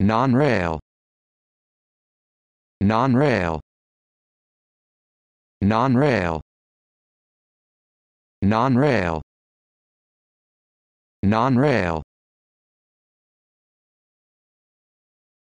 non-rail non-rail non-rail non-rail non-rail